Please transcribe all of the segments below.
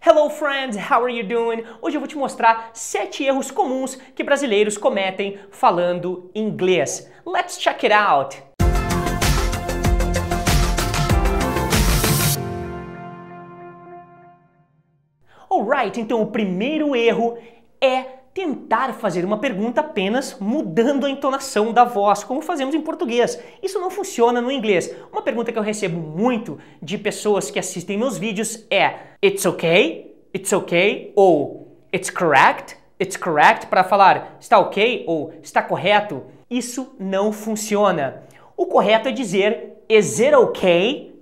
Hello friends, how are you doing? Hoje eu vou te mostrar 7 erros comuns que brasileiros cometem falando inglês. Let's check it out. Alright, então o primeiro erro é tentar fazer uma pergunta apenas mudando a entonação da voz, como fazemos em português. Isso não funciona no inglês. Uma pergunta que eu recebo muito de pessoas que assistem meus vídeos é: It's okay? It's okay? Ou It's correct? It's correct? Para falar está ok ou está correto. Isso não funciona. O correto é dizer: Is it okay?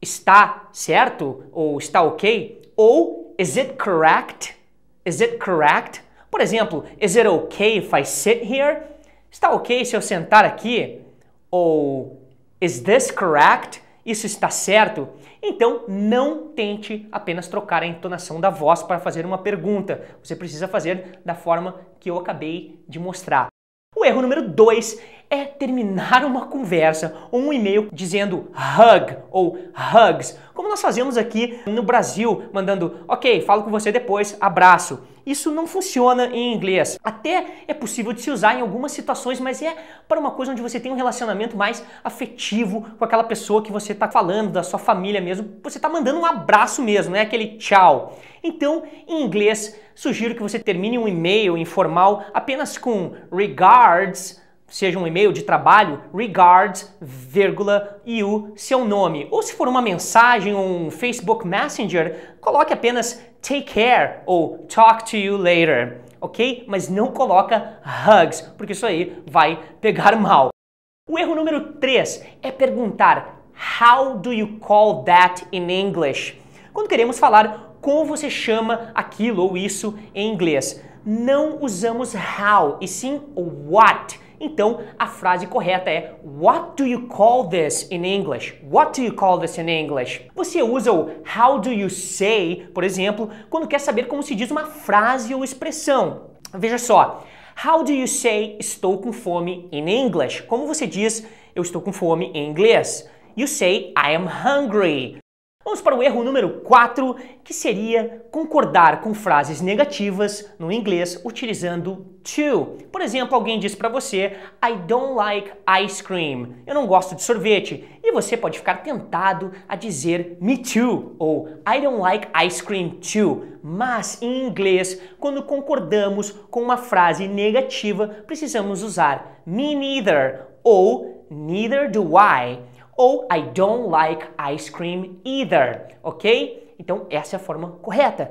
Está certo? Ou está ok? Ou Is it correct? Is it correct? Por exemplo, is it okay if I sit here? Está ok se eu sentar aqui? Ou is this correct? Isso está certo? Então, não tente apenas trocar a entonação da voz para fazer uma pergunta. Você precisa fazer da forma que eu acabei de mostrar. O erro número 2 é terminar uma conversa ou um e-mail dizendo hug ou hugs, como nós fazemos aqui no Brasil, mandando ok, falo com você depois, abraço. Isso não funciona em inglês. Até é possível de se usar em algumas situações, mas é para uma coisa onde você tem um relacionamento mais afetivo com aquela pessoa que você está falando, da sua família mesmo. Você está mandando um abraço mesmo, né? Aquele tchau. Então, em inglês, sugiro que você termine um e-mail informal apenas com regards seja um e-mail de trabalho, regards, vírgula, e o seu nome. Ou se for uma mensagem, um Facebook Messenger, coloque apenas take care ou talk to you later, ok? Mas não coloca hugs, porque isso aí vai pegar mal. O erro número 3 é perguntar how do you call that in English? Quando queremos falar como você chama aquilo ou isso em inglês, não usamos how, e sim what então, a frase correta é What do you call this in English? What do you call this in English? Você usa o How do you say, por exemplo, quando quer saber como se diz uma frase ou expressão. Veja só. How do you say estou com fome in English? Como você diz eu estou com fome em inglês? You say I am hungry. Vamos para o erro número 4, que seria concordar com frases negativas no inglês utilizando to. Por exemplo, alguém diz para você I don't like ice cream. Eu não gosto de sorvete. E você pode ficar tentado a dizer me too ou I don't like ice cream too. Mas em inglês, quando concordamos com uma frase negativa, precisamos usar me neither ou neither do I ou I don't like ice cream either, ok? Então essa é a forma correta.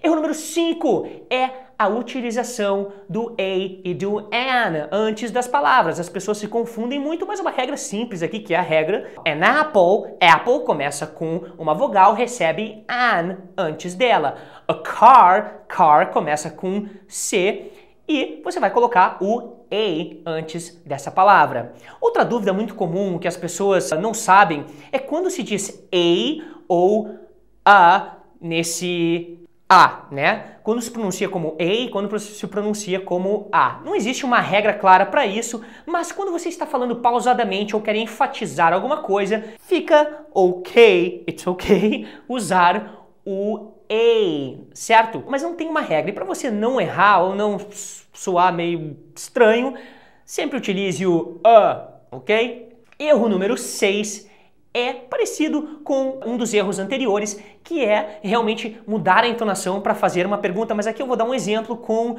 Erro número 5 é a utilização do a e do an antes das palavras. As pessoas se confundem muito, mas uma regra simples aqui, que é a regra an apple, apple começa com uma vogal, recebe an antes dela. A car, car começa com c e você vai colocar o a antes dessa palavra. Outra dúvida muito comum que as pessoas não sabem é quando se diz a ou a nesse a, né? Quando se pronuncia como a, quando se pronuncia como a. Não existe uma regra clara para isso, mas quando você está falando pausadamente ou quer enfatizar alguma coisa, fica ok, it's ok usar o certo? Mas não tem uma regra. E para você não errar ou não soar meio estranho, sempre utilize o a, uh, ok? Erro número 6 é parecido com um dos erros anteriores, que é realmente mudar a entonação para fazer uma pergunta, mas aqui eu vou dar um exemplo com uh,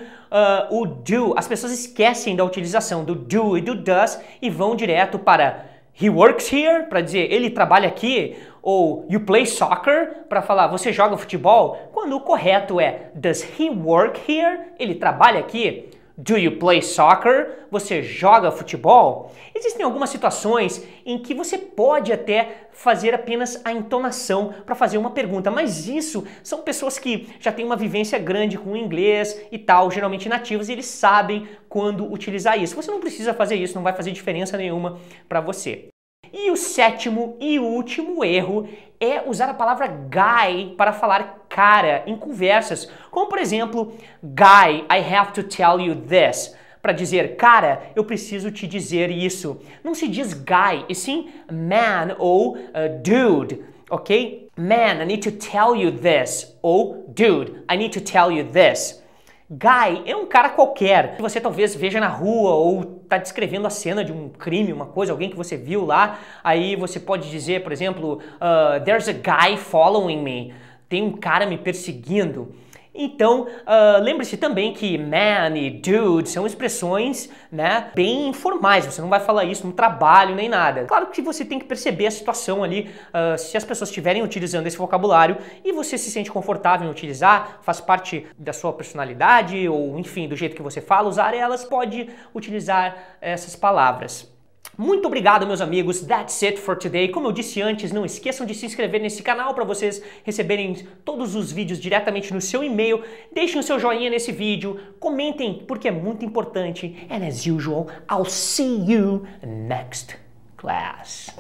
o do. As pessoas esquecem da utilização do do e do does e vão direto para he works here, para dizer ele trabalha aqui, ou you play soccer, para falar você joga futebol, quando o correto é does he work here, ele trabalha aqui. Do you play soccer? Você joga futebol? Existem algumas situações em que você pode até fazer apenas a entonação para fazer uma pergunta, mas isso são pessoas que já têm uma vivência grande com o inglês e tal, geralmente nativos, e eles sabem quando utilizar isso. Você não precisa fazer isso, não vai fazer diferença nenhuma para você. E o sétimo e último erro é usar a palavra guy para falar cara em conversas, como por exemplo, guy, I have to tell you this. Para dizer, cara, eu preciso te dizer isso. Não se diz guy, e sim man ou uh, dude, ok? Man, I need to tell you this. Ou dude, I need to tell you this. Guy é um cara qualquer que você talvez veja na rua ou está descrevendo a cena de um crime, uma coisa, alguém que você viu lá. Aí você pode dizer, por exemplo, uh, There's a guy following me. Tem um cara me perseguindo. Então, uh, lembre-se também que man e dude são expressões né, bem informais, você não vai falar isso no trabalho nem nada. Claro que você tem que perceber a situação ali, uh, se as pessoas estiverem utilizando esse vocabulário e você se sente confortável em utilizar, faz parte da sua personalidade ou enfim, do jeito que você fala, usar elas, pode utilizar essas palavras. Muito obrigado, meus amigos. That's it for today. Como eu disse antes, não esqueçam de se inscrever nesse canal para vocês receberem todos os vídeos diretamente no seu e-mail. Deixem o seu joinha nesse vídeo, comentem porque é muito importante. And as usual, I'll see you next class.